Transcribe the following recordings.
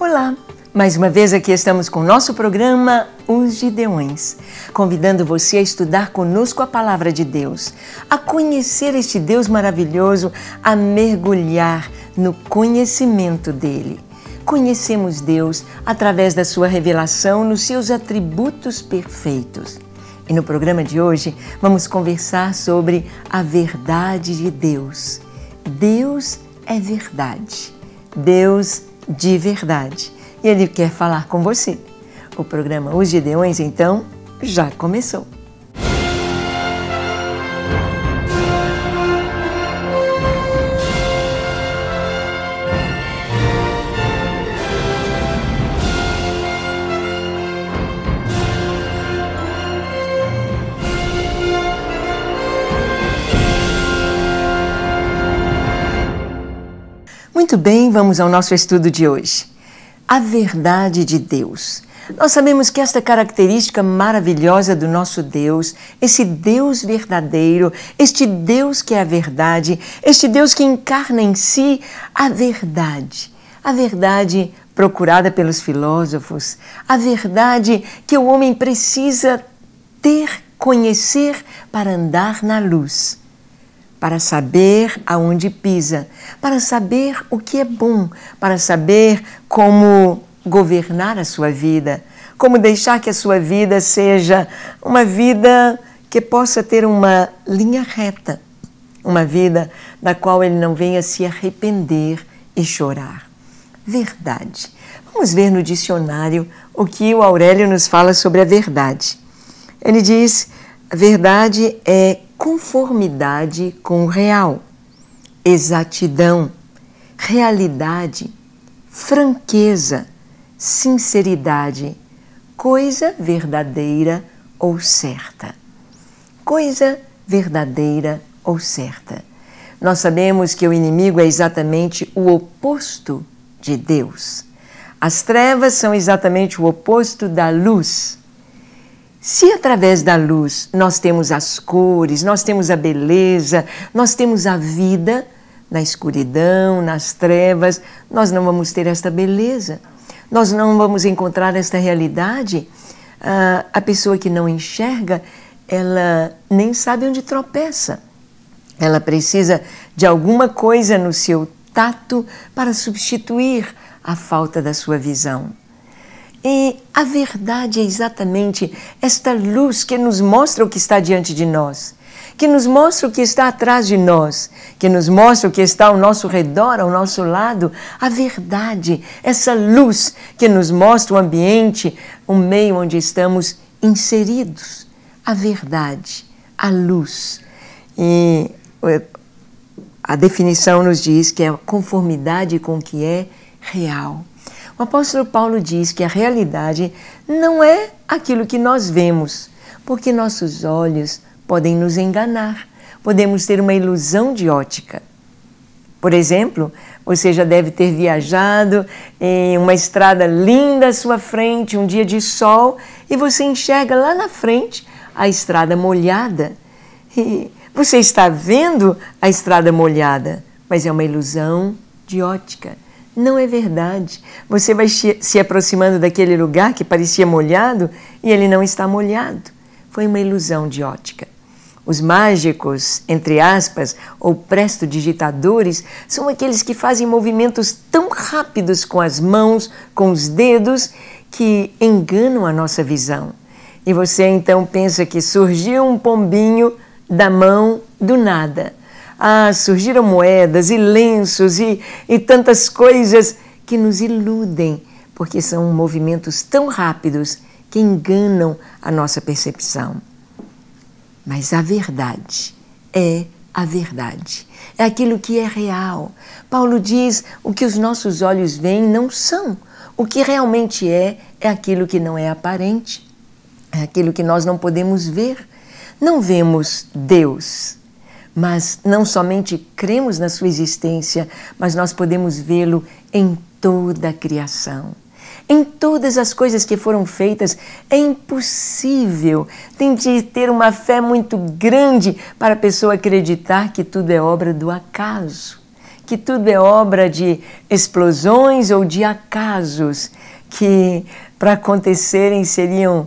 Olá! Mais uma vez aqui estamos com o nosso programa Os Gideões, convidando você a estudar conosco a palavra de Deus, a conhecer este Deus maravilhoso, a mergulhar no conhecimento dele. Conhecemos Deus através da sua revelação nos seus atributos perfeitos. E no programa de hoje vamos conversar sobre a verdade de Deus. Deus é verdade. Deus de verdade. E Ele quer falar com você. O programa Os Gedeões, então, já começou. Muito bem, vamos ao nosso estudo de hoje. A verdade de Deus. Nós sabemos que esta característica maravilhosa do nosso Deus, esse Deus verdadeiro, este Deus que é a verdade, este Deus que encarna em si a verdade, a verdade procurada pelos filósofos, a verdade que o homem precisa ter, conhecer para andar na luz para saber aonde pisa, para saber o que é bom, para saber como governar a sua vida, como deixar que a sua vida seja uma vida que possa ter uma linha reta, uma vida da qual ele não venha se arrepender e chorar. Verdade. Vamos ver no dicionário o que o Aurélio nos fala sobre a verdade. Ele diz: a verdade é conformidade com o real, exatidão, realidade, franqueza, sinceridade, coisa verdadeira ou certa. Coisa verdadeira ou certa. Nós sabemos que o inimigo é exatamente o oposto de Deus. As trevas são exatamente o oposto da luz. Se através da luz nós temos as cores, nós temos a beleza, nós temos a vida, na escuridão, nas trevas, nós não vamos ter esta beleza, nós não vamos encontrar esta realidade. Ah, a pessoa que não enxerga, ela nem sabe onde tropeça. Ela precisa de alguma coisa no seu tato para substituir a falta da sua visão. E a verdade é exatamente esta luz que nos mostra o que está diante de nós, que nos mostra o que está atrás de nós, que nos mostra o que está ao nosso redor, ao nosso lado. A verdade, essa luz que nos mostra o ambiente, o meio onde estamos inseridos. A verdade, a luz. E a definição nos diz que é a conformidade com o que é real. O apóstolo Paulo diz que a realidade não é aquilo que nós vemos, porque nossos olhos podem nos enganar, podemos ter uma ilusão de ótica. Por exemplo, você já deve ter viajado em uma estrada linda à sua frente, um dia de sol, e você enxerga lá na frente a estrada molhada. E você está vendo a estrada molhada, mas é uma ilusão de ótica. Não é verdade. Você vai se aproximando daquele lugar que parecia molhado e ele não está molhado. Foi uma ilusão de ótica. Os mágicos, entre aspas, ou presto-digitadores, são aqueles que fazem movimentos tão rápidos com as mãos, com os dedos, que enganam a nossa visão. E você então pensa que surgiu um pombinho da mão do nada. Ah, surgiram moedas e lenços e, e tantas coisas que nos iludem, porque são movimentos tão rápidos que enganam a nossa percepção. Mas a verdade é a verdade. É aquilo que é real. Paulo diz: o que os nossos olhos veem não são. O que realmente é, é aquilo que não é aparente, é aquilo que nós não podemos ver. Não vemos Deus, mas não somente cremos na sua existência, mas nós podemos vê-lo em toda a criação. Em todas as coisas que foram feitas, é impossível. Tem de ter uma fé muito grande para a pessoa acreditar que tudo é obra do acaso, que tudo é obra de explosões ou de acasos que para acontecerem seriam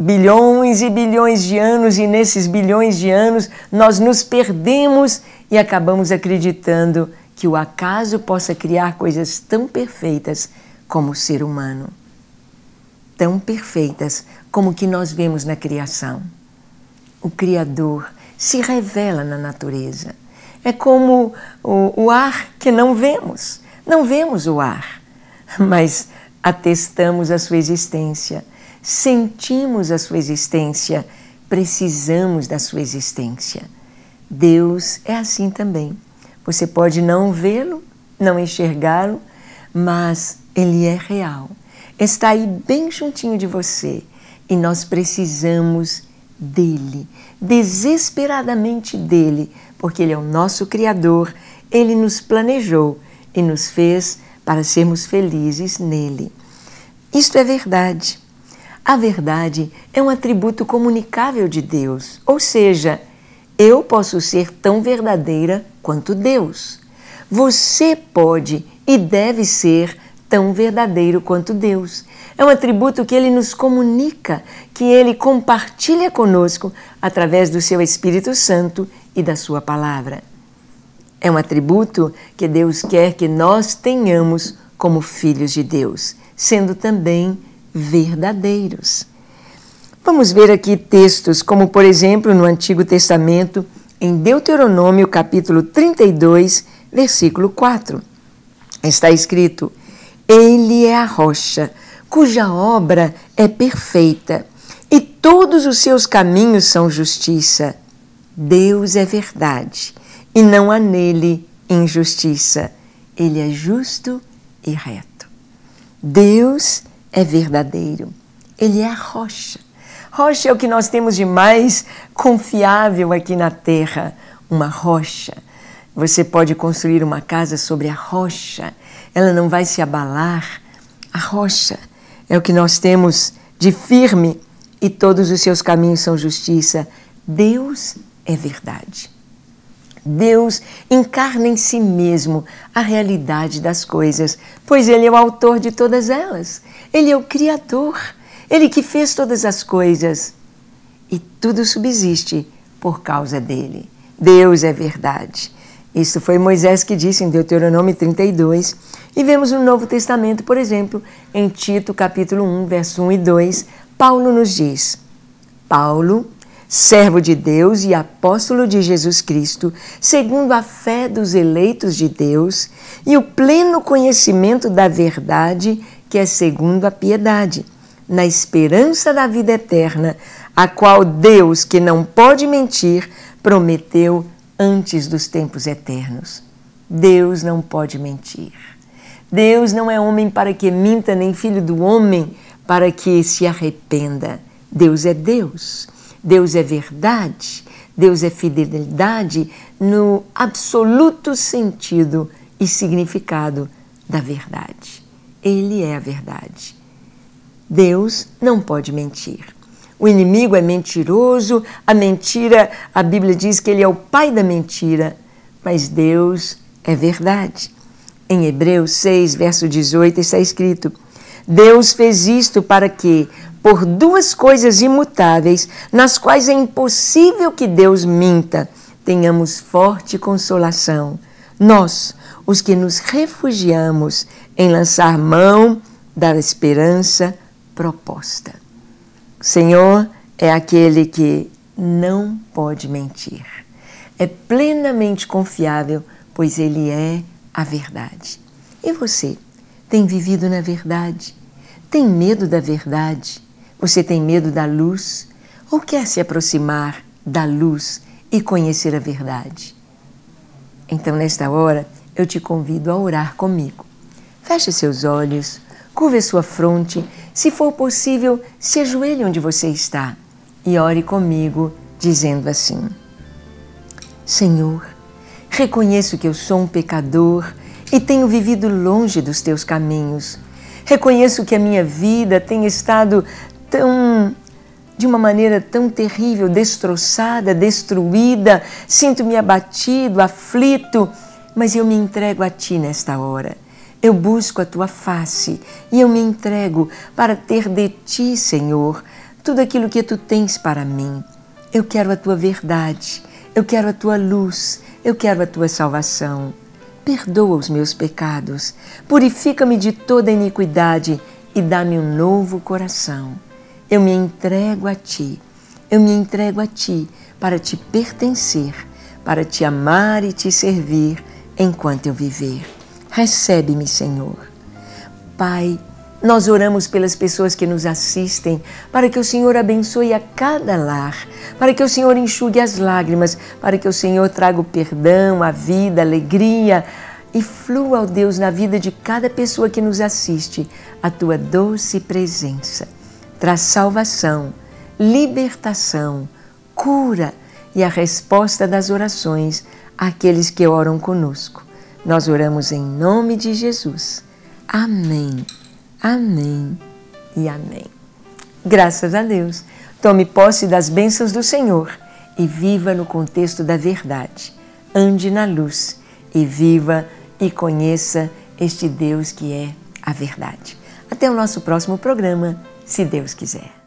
bilhões e bilhões de anos, e nesses bilhões de anos nós nos perdemos e acabamos acreditando que o acaso possa criar coisas tão perfeitas como o ser humano. Tão perfeitas como o que nós vemos na criação. O Criador se revela na natureza. É como o, o ar que não vemos. Não vemos o ar, mas atestamos a sua existência sentimos a sua existência, precisamos da sua existência. Deus é assim também. Você pode não vê-lo, não enxergá-lo, mas ele é real. Está aí bem juntinho de você e nós precisamos dele, desesperadamente dele, porque ele é o nosso Criador, ele nos planejou e nos fez para sermos felizes nele. Isto é verdade. A verdade é um atributo comunicável de Deus, ou seja, eu posso ser tão verdadeira quanto Deus. Você pode e deve ser tão verdadeiro quanto Deus. É um atributo que ele nos comunica, que ele compartilha conosco através do seu Espírito Santo e da sua palavra. É um atributo que Deus quer que nós tenhamos como filhos de Deus, sendo também verdadeiros. Vamos ver aqui textos, como por exemplo no Antigo Testamento, em Deuteronômio capítulo 32, versículo 4. Está escrito: Ele é a rocha, cuja obra é perfeita, e todos os seus caminhos são justiça. Deus é verdade, e não há nele injustiça. Ele é justo e reto. Deus é verdadeiro. Ele é a rocha. Rocha é o que nós temos de mais confiável aqui na terra uma rocha. Você pode construir uma casa sobre a rocha, ela não vai se abalar. A rocha é o que nós temos de firme e todos os seus caminhos são justiça. Deus é verdade. Deus encarna em si mesmo a realidade das coisas, pois Ele é o autor de todas elas. Ele é o Criador, Ele que fez todas as coisas. E tudo subsiste por causa dele. Deus é verdade. Isso foi Moisés que disse em Deuteronômio 32. E vemos no Novo Testamento, por exemplo, em Tito capítulo 1, verso 1 e 2, Paulo nos diz: Paulo, servo de Deus e apóstolo de Jesus Cristo, segundo a fé dos eleitos de Deus e o pleno conhecimento da verdade, que é segundo a piedade, na esperança da vida eterna, a qual Deus, que não pode mentir, prometeu antes dos tempos eternos. Deus não pode mentir. Deus não é homem para que minta, nem filho do homem para que se arrependa. Deus é Deus Deus é verdade, Deus é fidelidade no absoluto sentido e significado da verdade. Ele é a verdade. Deus não pode mentir. O inimigo é mentiroso, a mentira, a Bíblia diz que ele é o pai da mentira, mas Deus é verdade. Em Hebreus 6, verso 18, está escrito: Deus fez isto para que, por duas coisas imutáveis nas quais é impossível que Deus minta, tenhamos forte consolação. Nós, os que nos refugiamos em lançar mão da esperança proposta. O Senhor é aquele que não pode mentir. É plenamente confiável, pois ele é a verdade. E você, tem vivido na verdade? Tem medo da verdade? Você tem medo da luz ou quer se aproximar da luz e conhecer a verdade? Então, nesta hora, eu te convido a orar comigo. Feche seus olhos, curva sua fronte, se for possível, se ajoelhe onde você está e ore comigo, dizendo assim: Senhor, reconheço que eu sou um pecador e tenho vivido longe dos teus caminhos. Reconheço que a minha vida tem estado tão de uma maneira tão terrível, destroçada, destruída, sinto-me abatido, aflito, mas eu me entrego a ti nesta hora. Eu busco a tua face e eu me entrego para ter de ti, Senhor, tudo aquilo que tu tens para mim. Eu quero a tua verdade, eu quero a tua luz, eu quero a tua salvação. Perdoa os meus pecados, purifica-me de toda iniquidade e dá-me um novo coração. Eu me entrego a Ti, eu me entrego a Ti para te pertencer, para te amar e te servir enquanto eu viver. Recebe-me, Senhor. Pai, nós oramos pelas pessoas que nos assistem, para que o Senhor abençoe a cada lar, para que o Senhor enxugue as lágrimas, para que o Senhor traga o perdão, a vida, a alegria e flua, ó Deus, na vida de cada pessoa que nos assiste, a tua doce presença traz salvação, libertação, cura e a resposta das orações àqueles que oram conosco. Nós oramos em nome de Jesus. Amém, amém e amém. Graças a Deus. Tome posse das bênçãos do Senhor e viva no contexto da verdade. Ande na luz e viva e conheça este Deus que é a verdade. Até o nosso próximo programa se Deus quiser.